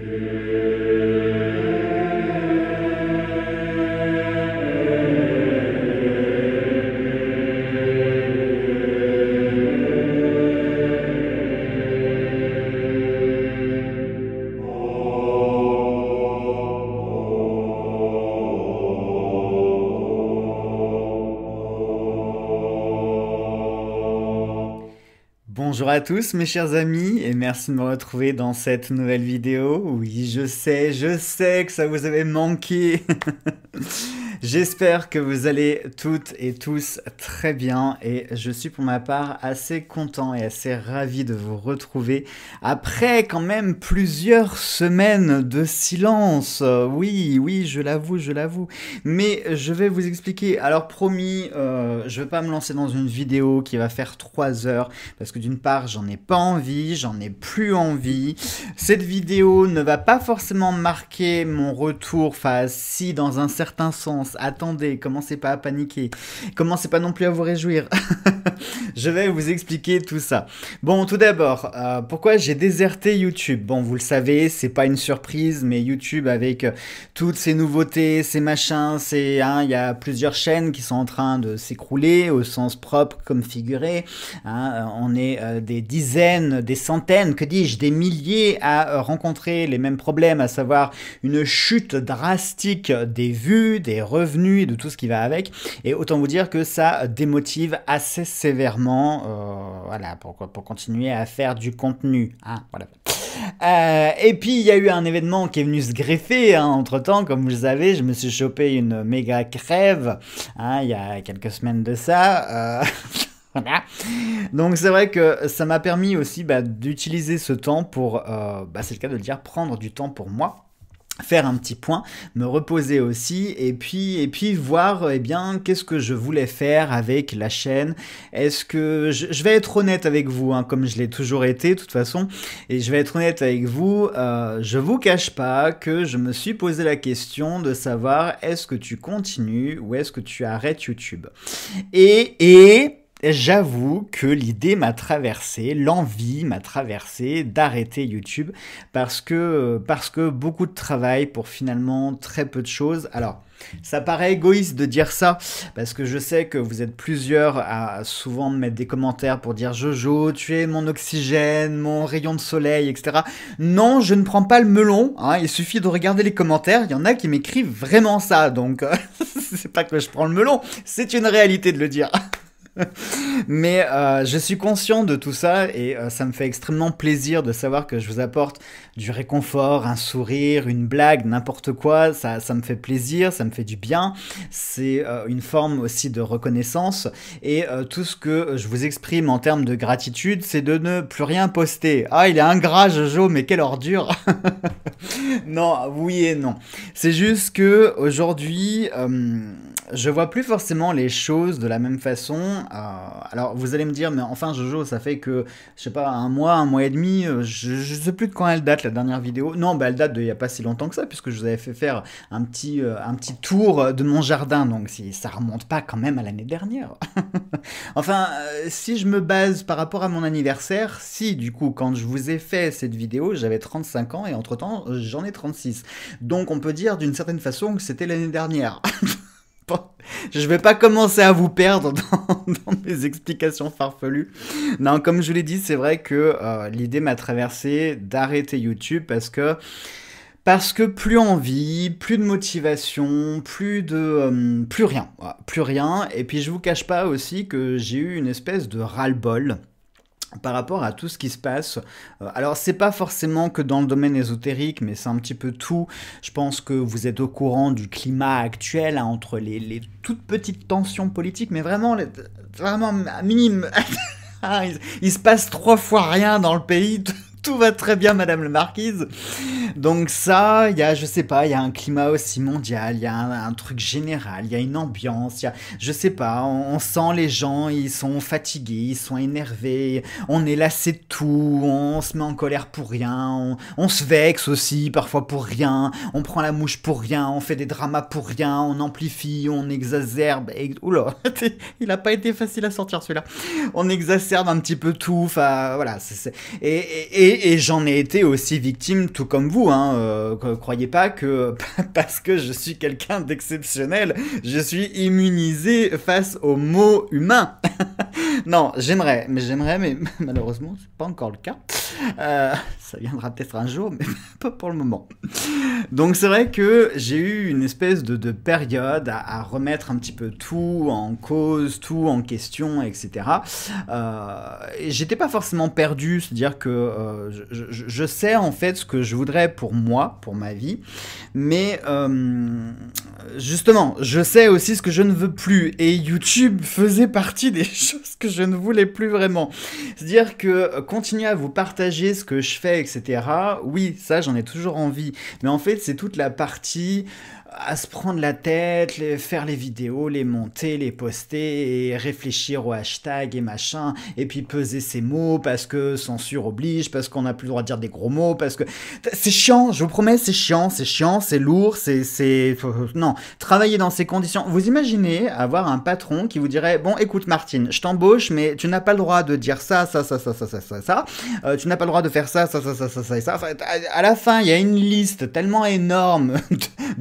Yeah. Bonjour à tous mes chers amis et merci de me retrouver dans cette nouvelle vidéo. Oui, je sais, je sais que ça vous avait manqué. J'espère que vous allez toutes et tous très bien et je suis pour ma part assez content et assez ravi de vous retrouver après quand même plusieurs semaines de silence. Oui, oui, je l'avoue, je l'avoue. Mais je vais vous expliquer. Alors promis, euh, je je vais pas me lancer dans une vidéo qui va faire 3 heures parce que d'une part j'en ai pas envie, j'en ai plus envie. Cette vidéo ne va pas forcément marquer mon retour, enfin si dans un certain sens attendez, commencez pas à paniquer, commencez pas non plus à vous réjouir. je vais vous expliquer tout ça. Bon, tout d'abord, euh, pourquoi j'ai déserté YouTube Bon, vous le savez, c'est pas une surprise, mais YouTube avec euh, toutes ces nouveautés, ces machins, hein, il y a plusieurs chaînes qui sont en train de s'écrouler au sens propre comme figuré. Hein, euh, on est des dizaines, des centaines, que dis-je, des milliers à rencontrer les mêmes problèmes, à savoir une chute drastique des vues, des revenus et de tout ce qui va avec. Et autant vous dire que ça démotive assez sévèrement, euh, voilà, pour, pour continuer à faire du contenu. Hein, euh, et puis il y a eu un événement qui est venu se greffer hein. entre temps, comme vous le savez, je me suis chopé une méga crève hein, il y a quelques semaines de ça. Euh, Donc c'est vrai que ça m'a permis aussi bah, d'utiliser ce temps pour, bah, c'est le cas de le dire, prendre du temps pour moi faire un petit point, me reposer aussi et puis et puis voir eh bien qu'est-ce que je voulais faire avec la chaîne. Est-ce que je, vais être honnête avec vous hein, comme je l'ai toujours été de toute façon et je vais être honnête avec vous, euh, je vous cache pas que je me suis posé la question de savoir est-ce que tu continues ou est-ce que tu arrêtes YouTube. Et et J'avoue que l'idée m'a traversé, l'envie m'a traversé d'arrêter YouTube parce que, parce que beaucoup de travail pour finalement très peu de choses. Alors, ça paraît égoïste de dire ça, parce que je sais que vous êtes plusieurs à souvent me mettre des commentaires pour dire Jojo, tu es mon oxygène, mon rayon de soleil, etc. Non, je ne prends pas le melon, hein. il suffit de regarder les commentaires, il y en a qui m'écrivent vraiment ça, donc c'est pas que je prends le melon, c'est une réalité de le dire. Mais euh, je suis conscient de tout ça et euh, ça me fait extrêmement plaisir de savoir que je vous apporte du réconfort, un sourire, une blague, n'importe quoi. Ça, ça me fait plaisir, ça me fait du bien. C'est euh, une forme aussi de reconnaissance. Et tout ce que je vous exprime en termes de gratitude, c'est de ne plus rien poster. Ah, il est ingrat, Jojo, mais quelle ordure Non, oui et non. C'est juste que aujourd'hui je vois plus forcément les choses de la même façon. Euh, alors vous allez me dire, mais enfin Jojo, ça fait que, je sais pas, un mois, un mois et demi, euh, je, sais plus de quand elle date la dernière vidéo. Non, bah, elle date d'il n'y a pas si longtemps que ça, puisque je vous avais fait faire un petit, euh, un petit tour de mon jardin, donc si ça remonte pas quand même à l'année dernière. enfin, si je me base par rapport à mon anniversaire, si du coup, quand je vous ai fait cette vidéo, j'avais 35 ans et entre-temps, j'en ai 36. Donc on peut dire d'une certaine façon que c'était l'année dernière. Je vais pas commencer à vous perdre dans, mes explications farfelues. Non, comme je l'ai dit, c'est vrai que euh, l'idée m'a traversé d'arrêter YouTube parce que parce que plus envie, plus de motivation, plus de euh, plus rien, plus rien. Et puis je vous cache pas aussi que j'ai eu une espèce de ras-le-bol par rapport à tout ce qui se passe. Euh, alors c'est pas forcément que dans le domaine ésotérique, mais c'est un petit peu tout. Je pense que vous êtes au courant du climat actuel hein, entre les, toutes petites tensions politiques, mais vraiment, vraiment minime. Ah, il se passe trois fois rien dans le pays tout va très bien, Madame la Marquise. Donc ça, il y a, je sais pas, il y a un climat aussi mondial, il y a un, truc général, il y a une ambiance, il y a, je sais pas, on, sent les gens, ils sont fatigués, ils sont énervés, on est lassé de tout, on se met en colère pour rien, on, se vexe aussi, parfois pour rien, on prend la mouche pour rien, on fait des dramas pour rien, on amplifie, on exacerbe, oula, il a pas été facile à sortir celui-là, on exacerbe un petit peu tout, enfin voilà, et, et et, j'en ai été aussi victime, tout comme vous. Hein. Euh, croyez pas que parce que je suis quelqu'un d'exceptionnel, je suis immunisé face aux maux humains. non, j'aimerais, mais j'aimerais, mais malheureusement, c'est pas encore le cas. Euh, ça viendra peut-être un jour, mais pas pour le moment. Donc c'est vrai que j'ai eu une espèce de, période à, remettre un petit peu tout en cause, tout en question, etc. Euh, j'étais pas forcément perdu, c'est-à-dire que euh, je, sais en fait ce que je voudrais pour moi, pour ma vie, mais justement, je sais aussi ce que je ne veux plus. Et YouTube faisait partie des choses que je ne voulais plus vraiment. C'est-à-dire que euh, continuer à vous partager ce que je fais, etc., oui, ça j'en ai toujours envie. Mais en fait, c'est toute la partie à se prendre la tête, faire les vidéos, les monter, les poster et réfléchir aux hashtags et machin, et puis peser ses mots parce que censure oblige, parce qu'on n'a plus le droit de dire des gros mots, parce que c'est chiant, je vous promets, c'est chiant, c'est chiant, c'est lourd, c'est c'est non, travailler dans ces conditions. Vous imaginez avoir un patron qui vous dirait bon, écoute Martine, je t'embauche, mais tu n'as pas le droit de dire ça, ça, ça, ça, ça, ça, ça, ça. tu n'as pas le droit de faire ça, ça, ça, ça, ça, ça, ça. à la fin, il y a une liste tellement énorme de,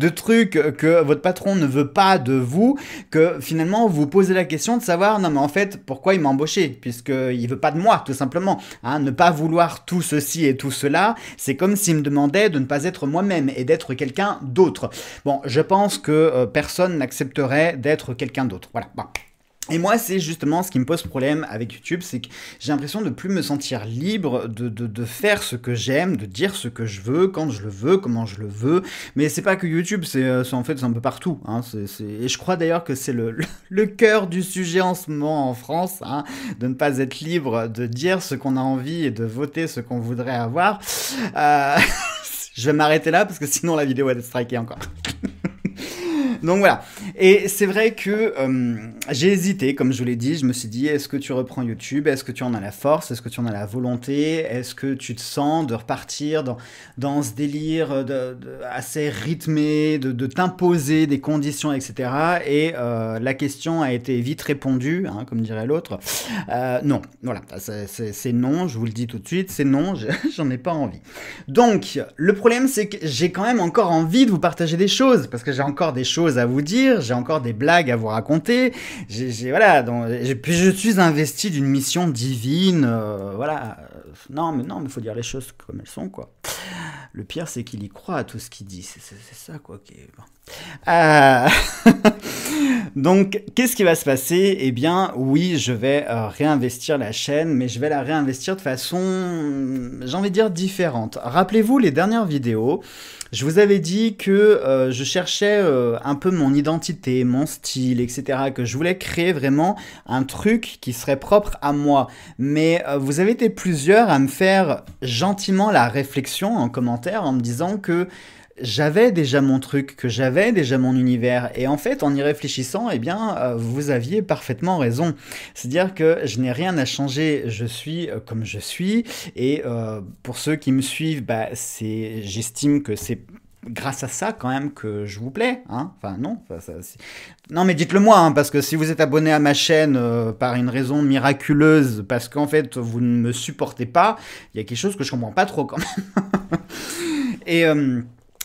de trucs que votre patron ne veut pas de vous, que finalement vous posez la question de savoir non mais en fait pourquoi il m'a embauché puisqu'il veut pas de moi tout simplement. Hein. ne pas vouloir tout ceci et tout cela, c'est comme s'il me demandait de ne pas être moi-même et d'être quelqu'un d'autre. Bon, je pense que euh, personne n'accepterait d'être quelqu'un d'autre. Voilà. Bon. Et moi, c'est justement ce qui me pose problème avec YouTube, c'est que j'ai l'impression de plus me sentir libre de, de, de faire ce que j'aime, de dire ce que je veux, quand je le veux, comment je le veux. Mais c'est pas que YouTube, c'est euh, en fait un peu partout. Hein. Et je crois d'ailleurs que c'est le, le, cœur du sujet en ce moment en France, hein, de ne pas être libre de dire ce qu'on a envie et de voter ce qu'on voudrait avoir. Euh... je vais m'arrêter là parce que sinon la vidéo va être strikée encore. Donc voilà. Et c'est vrai que euh, j'ai hésité, comme je vous l'ai dit. Je me suis dit, est-ce que tu reprends YouTube Est-ce que tu en as la force Est-ce que tu en as la volonté Est-ce que tu te sens de repartir dans, dans ce délire assez rythmé, de, t'imposer des conditions, etc. Et euh, la question a été vite répondue, hein, comme dirait l'autre. Euh, non, voilà, c'est non, je vous le dis tout de suite, c'est non, j'en ai pas envie. Donc, le problème, c'est que j'ai quand même encore envie de vous partager des choses, parce que j'ai encore des choses à vous dire j'ai encore des blagues à vous raconter. J'ai, voilà, donc, puis je suis investi d'une mission divine. Euh, voilà. Non, mais non, mais faut dire les choses comme elles sont, quoi. Le pire, c'est qu'il y croit à tout ce qu'il dit. C'est, ça, quoi. Qui bon. euh... Donc, qu'est-ce qui va se passer Eh bien, oui, je vais euh, réinvestir la chaîne, mais je vais la réinvestir de façon, j'ai envie de dire, différente. Rappelez-vous les dernières vidéos, je vous avais dit que euh, je cherchais euh, un peu mon identité, mon style, etc. Que je voulais créer vraiment un truc qui serait propre à moi. Mais vous avez été plusieurs à me faire gentiment la réflexion en commentaire en me disant que j'avais déjà mon truc, que j'avais déjà mon univers. Et en fait, en y réfléchissant, eh bien, euh, vous aviez parfaitement raison. C'est-à-dire que je n'ai rien à changer, je suis euh, comme je suis. Et euh, pour ceux qui me suivent, bah, c'est, j'estime que c'est grâce à ça quand même que je vous plais. Hein. enfin non, non mais dites-le moi, hein, parce que si vous êtes abonné à ma chaîne par une raison miraculeuse, parce qu'en fait vous ne me supportez pas, il y a quelque chose que je comprends pas trop quand même. Et...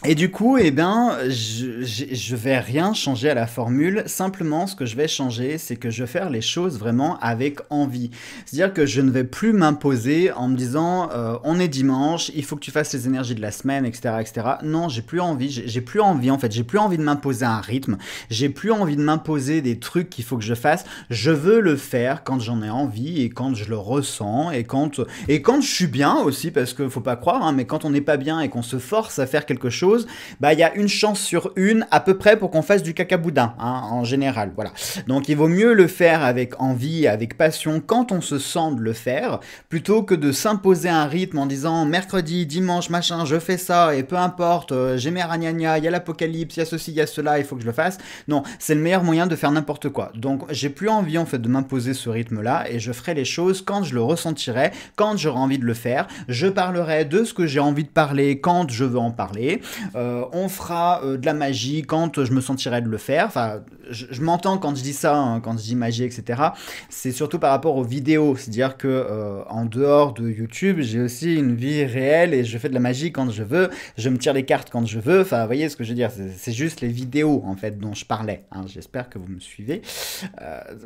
Et du coup, eh ben, je, je, vais rien changer à la formule. Simplement, ce que je vais changer, c'est que je vais faire les choses vraiment avec envie. C'est-à-dire que je ne vais plus m'imposer en me disant, euh, on est dimanche, il faut que tu fasses les énergies de la semaine, etc., etc. Non, j'ai plus envie. J'ai plus envie en fait. J'ai plus envie de m'imposer un rythme. J'ai plus envie de m'imposer des trucs qu'il faut que je fasse. Je veux le faire quand j'en ai envie et quand je le ressens et quand et quand je suis bien aussi, parce que faut pas croire, hein, mais quand on n'est pas bien et qu'on se force à faire quelque chose bah, il y a une chance sur une à peu près pour qu'on fasse du cacaboudin, hein, en général. Voilà. Donc il vaut mieux le faire avec envie, avec passion, quand on se sent de le faire, plutôt que de s'imposer un rythme en disant mercredi, dimanche, machin, je fais ça, et peu importe, euh, j'ai mes ragnagna, il y a l'apocalypse, il y a ceci, il y a cela, il faut que je le fasse. Non, c'est le meilleur moyen de faire n'importe quoi. Donc j'ai plus envie en fait de m'imposer ce rythme-là, et je ferai les choses quand je le ressentirai, quand j'aurai envie de le faire, je parlerai de ce que j'ai envie de parler quand je veux en parler, euh, on fera euh, de la magie quand je me sentirai de le faire. Enfin, je, m'entends quand je dis ça, hein, quand je dis magie, etc. C'est surtout par rapport aux vidéos, c'est-à-dire que euh, en dehors de YouTube, j'ai aussi une vie réelle et je fais de la magie quand je veux, je me tire les cartes quand je veux. Enfin, vous voyez ce que je veux dire C'est juste les vidéos en fait dont je parlais. Hein. J'espère que vous me suivez.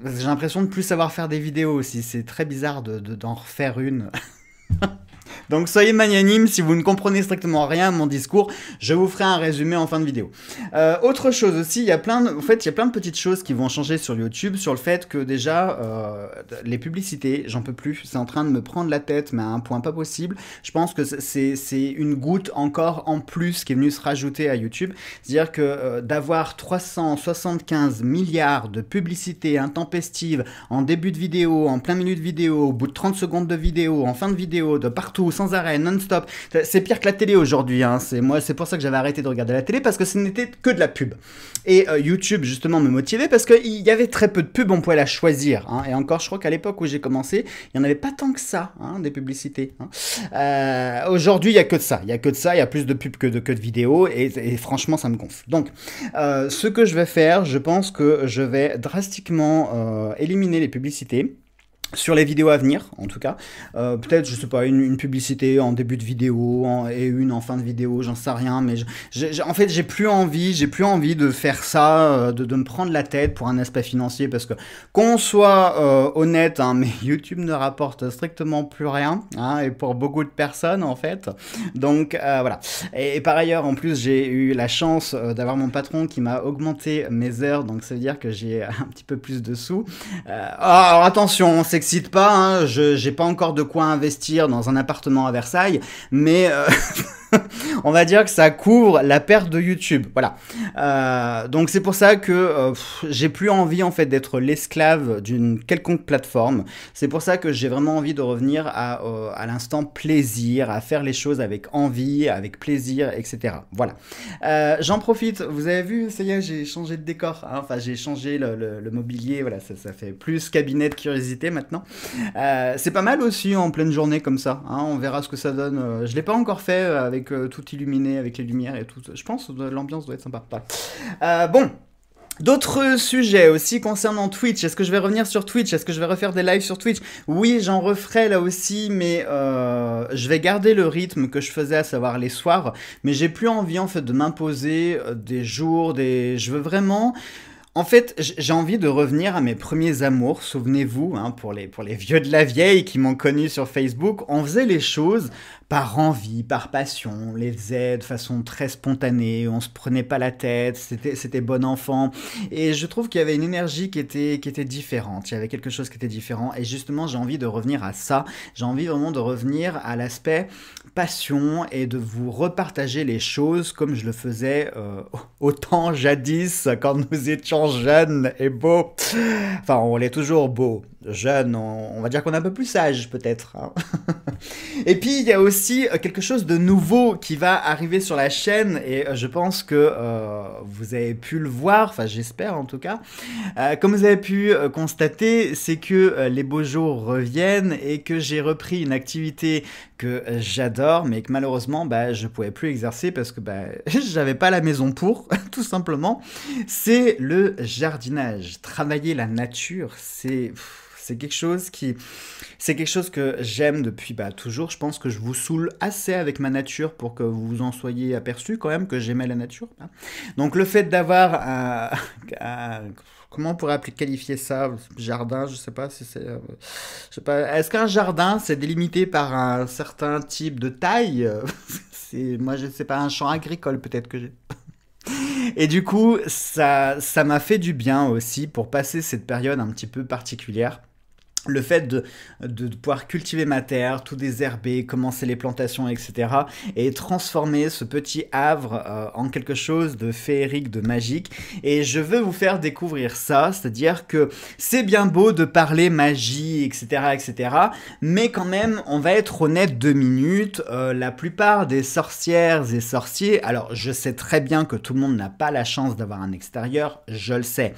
j'ai l'impression de plus savoir faire des vidéos aussi. C'est très bizarre de d'en refaire une. Donc soyez magnanime si vous ne comprenez strictement rien à mon discours. Je vous ferai un résumé en fin de vidéo. Euh, autre chose aussi, il y a plein de, fait, il y plein de petites choses qui vont changer sur YouTube sur le fait que déjà euh, les publicités, j'en peux plus. C'est en train de me prendre la tête, mais à un point pas possible. Je pense que c'est une goutte encore en plus qui est venue se rajouter à YouTube. C'est-à-dire que euh, d'avoir 375 milliards de publicités intempestives en début de vidéo, en plein minute vidéo, au bout de 30 secondes de vidéo, en fin de vidéo, de partout, sans arrêt, non-stop. C'est pire que la télé aujourd'hui. Hein. C'est moi, c'est pour ça que j'avais arrêté de regarder la télé parce que ce n'était que de la pub. Et euh, YouTube justement me motivait parce qu'il y avait très peu de pubs, on pouvait la choisir. Hein. Et encore, je crois qu'à l'époque où j'ai commencé, il n'y en avait pas tant que ça, hein, des publicités. Euh, aujourd'hui, il n'y a que de ça. Il y a que de ça. Il y a plus de pubs que de que de vidéos et, franchement, ça me gonfle. Donc, euh, ce que je vais faire, je pense que je vais drastiquement éliminer les publicités sur les vidéos à venir, en tout cas. Euh, peut-être, je sais pas, une, publicité en début de vidéo et une en fin de vidéo, j'en sais rien. Mais en fait, j'ai plus envie, j'ai plus envie de faire ça, euh, de, de, me prendre la tête pour un aspect financier, parce que qu'on soit euh, honnête, hein, mais YouTube ne rapporte strictement plus rien, hein, et pour beaucoup de personnes en fait. Donc voilà. Et, et, par ailleurs, en plus, j'ai eu la chance d'avoir mon patron qui m'a augmenté mes heures, donc ça veut dire que j'ai un petit peu plus de sous. Oh, alors attention, c'est excite pas, hein. je n'ai pas encore de quoi investir dans un appartement à Versailles, mais... Euh, on va dire que ça couvre la perte de YouTube. Voilà. Euh, donc c'est pour ça que euh, j'ai plus envie en fait d'être l'esclave d'une quelconque plateforme. C'est pour ça que j'ai vraiment envie de revenir à, euh, l'instant plaisir, à faire les choses avec envie, avec plaisir, etc. Voilà. J'en profite. Vous avez vu, ça y est, j'ai changé de décor. Hein. Enfin, j'ai changé le, mobilier. Voilà, ça, fait plus cabinet de curiosité maintenant. c'est pas mal aussi en pleine journée comme ça. Hein. On verra ce que ça donne. Je l'ai pas encore fait avec euh, tout illuminé avec les lumières et tout. Je pense que l'ambiance doit être sympa. Euh, bon, D'autres sujets aussi concernant Twitch. Est-ce que je vais revenir sur Twitch Est-ce que je vais refaire des lives sur Twitch Oui, j'en referai là aussi, mais euh, je vais garder le rythme que je faisais, à savoir les soirs. Mais j'ai plus envie en fait de m'imposer des jours, des. Je veux vraiment en fait, j'ai envie de revenir à mes premiers amours. Souvenez-vous, hein, pour, les, pour les vieux de la vieille qui m'ont connu sur Facebook, on faisait les choses par envie, par passion. On les faisait de façon très spontanée, on se prenait pas la tête, c'était bon enfant. Et je trouve qu'il y avait une énergie qui était, qui était différente, il y avait quelque chose qui était différent. Et justement, j'ai envie de revenir à ça. J'ai envie vraiment de revenir à l'aspect passion et de vous repartager les choses comme je le faisais euh, autant jadis quand nous étions jeune et beau. Enfin, on l'est toujours beau. Jeune, on, va dire qu'on est un peu plus sage peut-être. Hein. et puis, il y a aussi euh, quelque chose de nouveau qui va arriver sur la chaîne et euh, je pense que euh, vous avez pu le voir, enfin j'espère en tout cas. Euh, comme vous avez pu euh, constater, c'est que euh, les beaux jours reviennent et que j'ai repris une activité que j'adore, mais que malheureusement bah, je ne pouvais plus exercer parce que bah, j'avais pas la maison pour, tout simplement. C'est le jardinage. Travailler la nature, c'est c'est quelque chose qui, c'est quelque chose que j'aime depuis bah, toujours. Je pense que je vous saoule assez avec ma nature pour que vous en soyez aperçu quand même que j'aimais la nature. Hein. Donc le fait d'avoir un, comment on pourrait qualifier ça Jardin, je sais pas si c'est, euh, sais pas. Est-ce qu'un jardin c'est délimité par un certain type de taille C'est, moi je ne sais pas, un champ agricole peut-être que j'ai. Et du coup, ça, ça m'a fait du bien aussi pour passer cette période un petit peu particulière le fait de, pouvoir cultiver ma terre, tout désherber, commencer les plantations, etc. Et transformer ce petit havre euh, en quelque chose de féerique, de magique. Et je veux vous faire découvrir ça, c'est-à-dire que c'est bien beau de parler magie, etc., etc. Mais quand même, on va être honnête deux minutes, euh, la plupart des sorcières et sorciers, alors je sais très bien que tout le monde n'a pas la chance d'avoir un extérieur, je le sais.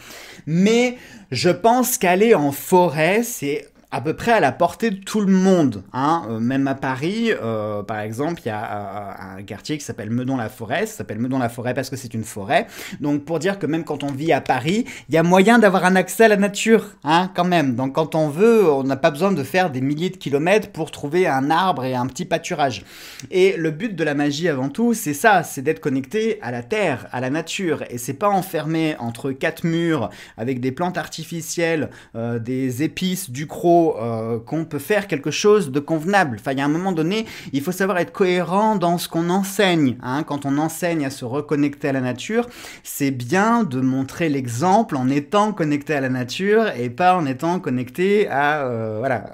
Mais je pense qu'aller en forêt, c'est à peu près à la portée de tout le monde. Hein. Euh, même à Paris, euh, par exemple, il y a euh, un quartier qui s'appelle Meudon-la-Forêt. Ça s'appelle Meudon-la-Forêt parce que c'est une forêt. Donc pour dire que même quand on vit à Paris, il y a moyen d'avoir un accès à la nature, hein, quand même. Donc quand on veut, on n'a pas besoin de faire des milliers de kilomètres pour trouver un arbre et un petit pâturage. Et le but de la magie avant tout, c'est ça, c'est d'être connecté à la terre, à la nature. Et c'est pas enfermé entre quatre murs avec des plantes artificielles, des épices, du croc, euh, qu'on peut faire quelque chose de convenable. Enfin, il y a un moment donné, il faut savoir être cohérent dans ce qu'on enseigne. Hein. Quand on enseigne à se reconnecter à la nature, c'est bien de montrer l'exemple en étant connecté à la nature et pas en étant connecté à... Euh, voilà.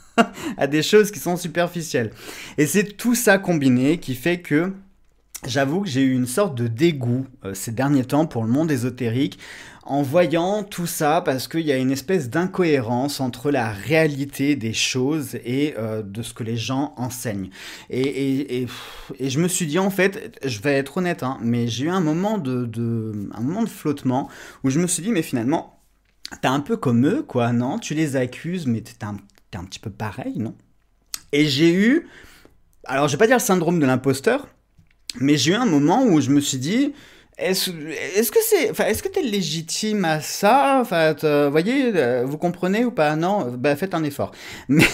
à des choses qui sont superficielles. Et c'est tout ça combiné qui fait que J'avoue que j'ai eu une sorte de dégoût euh, ces derniers temps pour le monde ésotérique, en voyant tout ça parce qu'il y a une espèce d'incohérence entre la réalité des choses et euh, de ce que les gens enseignent. Et, je me suis dit, en fait, je vais être honnête, hein, mais j'ai eu un moment de, de, de flottement où je me suis dit, mais finalement, t'es un peu comme eux, quoi, non Tu les accuses, mais t'es un, un petit peu pareil, non Et j'ai eu, alors je vais pas dire le syndrome de l'imposteur, mais j'ai eu un moment où je me suis dit, est-ce que c'est, enfin, est-ce que t'es légitime à ça Enfin, vous voyez, euh, vous comprenez ou pas Non, bah faites un effort. Mais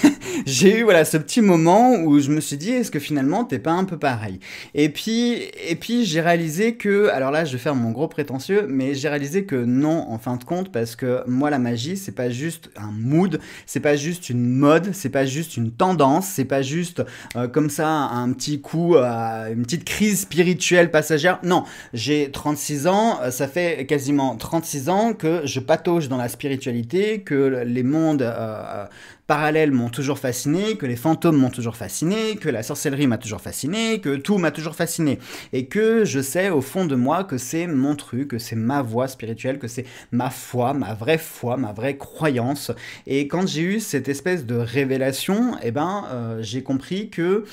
j'ai eu voilà ce petit moment où je me suis dit, est-ce que finalement t'es pas un peu pareil Et puis, et puis j'ai réalisé que, alors là, je vais faire mon gros prétentieux, mais j'ai réalisé que non, en fin de compte, parce que moi, la magie, c'est pas juste un mood, c'est pas juste une mode, c'est pas juste une tendance, c'est pas juste euh, comme ça un petit coup, une petite crise spirituelle passagère. Non, j'ai 36 ans, euh, ça fait quasiment 36 ans que je patauge dans la spiritualité, que les mondes euh, euh, parallèles m'ont toujours fasciné, que les fantômes m'ont toujours fasciné, que la sorcellerie m'a toujours fasciné, que tout m'a toujours fasciné. Et que je sais au fond de moi que c'est mon truc, que c'est ma voie spirituelle, que c'est ma foi, ma vraie foi, ma vraie croyance. Et quand j'ai eu cette espèce de révélation, eh ben, j'ai compris que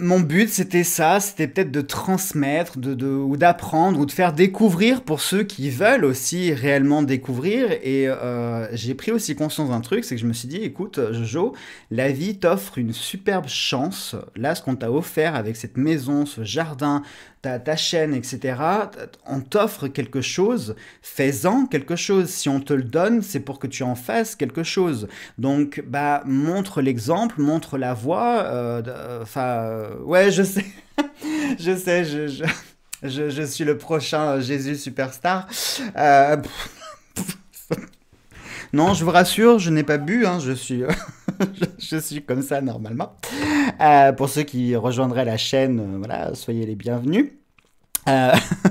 mon but, c'était ça, c'était peut-être de transmettre, de, ou d'apprendre, ou de faire découvrir pour ceux qui veulent aussi réellement découvrir. Et euh, j'ai pris aussi conscience d'un truc, c'est que je me suis dit, écoute, Jojo, la vie t'offre une superbe chance. Là, ce qu'on t'a offert avec cette maison, ce jardin, ta, chaîne, etc., on t'offre quelque chose, fais-en quelque chose. Si on te le donne, c'est pour que tu en fasses quelque chose. Donc, bah, montre l'exemple, montre la voie. Euh, enfin, euh, ouais, je sais, je sais, je, suis le prochain Jésus superstar. Euh, non, je vous rassure, je n'ai pas bu, hein, je, suis, je suis comme ça normalement. Euh, pour ceux qui rejoindraient la chaîne, euh, voilà, soyez les bienvenus. Euh,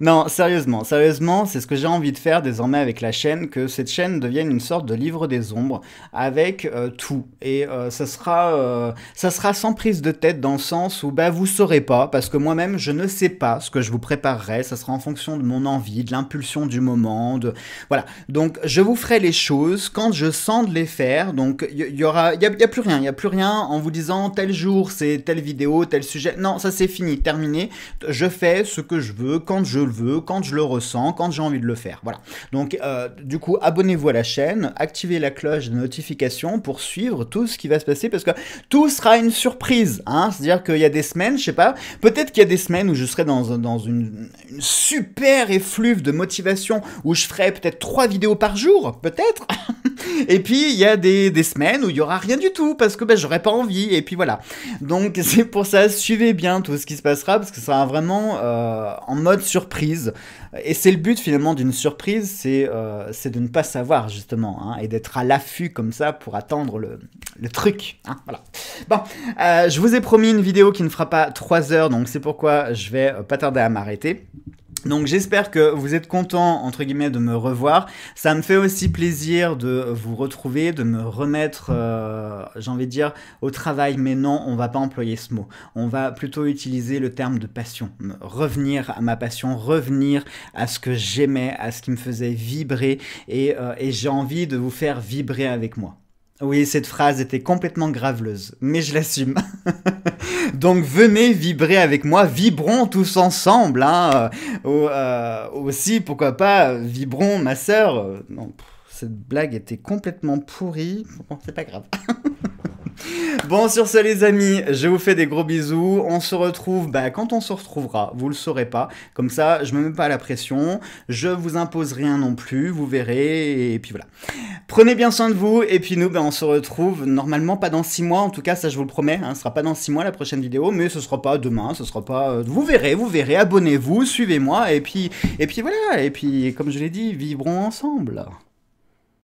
non, sérieusement, sérieusement, c'est ce que j'ai envie de faire désormais avec la chaîne, que cette chaîne devienne une sorte de livre des ombres avec euh, tout. Et euh, ça, sera, euh, ça sera sans prise de tête dans le sens où bah, vous saurez pas, parce que moi-même je ne sais pas ce que je vous préparerai, ça sera en fonction de mon envie, de l'impulsion du moment, Voilà, donc je vous ferai les choses quand je sens de les faire, donc il y, aura... Il n'y a plus rien, il n'y a plus rien en vous disant tel jour c'est telle vidéo, tel sujet. Non, ça c'est fini, terminé. Je fais ce que je veux, quand je veux, quand je le ressens, quand j'ai envie de le faire. Voilà. Donc, euh, du coup, abonnez-vous à la chaîne, activez la cloche de notification pour suivre tout ce qui va se passer parce que tout sera une surprise. Hein C'est-à-dire qu'il y a des semaines, je sais pas, peut-être qu'il y a des semaines où je serai dans, une, super effluve de motivation où je ferai peut-être trois vidéos par jour, peut-être. Et puis il y a des, semaines où il y aura rien du tout parce que ben, j'aurais pas envie et puis voilà. Donc c'est pour ça suivez bien tout ce qui se passera parce que ça sera vraiment euh, en mode surprise et c'est le but finalement d'une surprise, c'est euh, de ne pas savoir justement, hein, et d'être à l'affût comme ça pour attendre le, truc. Hein, voilà. Bon, euh, je vous ai promis une vidéo qui ne fera pas 3 heures, donc c'est pourquoi je vais euh, pas tarder à m'arrêter. Donc j'espère que vous êtes content entre guillemets de me revoir. Ça me fait aussi plaisir de vous retrouver, de me remettre, euh, j'ai envie de dire, au travail. Mais non, on va pas employer ce mot. On va plutôt utiliser le terme de passion. Revenir à ma passion, revenir à ce que j'aimais, à ce qui me faisait vibrer. et euh, j'ai envie de vous faire vibrer avec moi. Oui, cette phrase était complètement graveleuse, mais je l'assume. Donc venez vibrer avec moi, vibrons tous ensemble. Hein. Euh, euh, aussi, pourquoi pas, vibrons ma sœur. Euh, non, cette blague était complètement pourrie. c'est pas grave. Bon, sur ce, les amis, je vous fais des gros bisous. On se retrouve bah, quand on se retrouvera, vous le saurez pas. Comme ça, je me mets pas la pression. Je vous impose rien non plus, vous verrez. Et puis voilà. Prenez bien soin de vous. Et puis nous, bah, on se retrouve normalement pas dans 6 mois. En tout cas, ça, je vous le promets. Hein, ce sera pas dans 6 mois la prochaine vidéo, mais ce sera pas demain. Ce sera pas. Euh, vous verrez, vous verrez. Abonnez-vous, suivez-moi. Et puis, et puis voilà. Et puis, comme je l'ai dit, vivrons ensemble.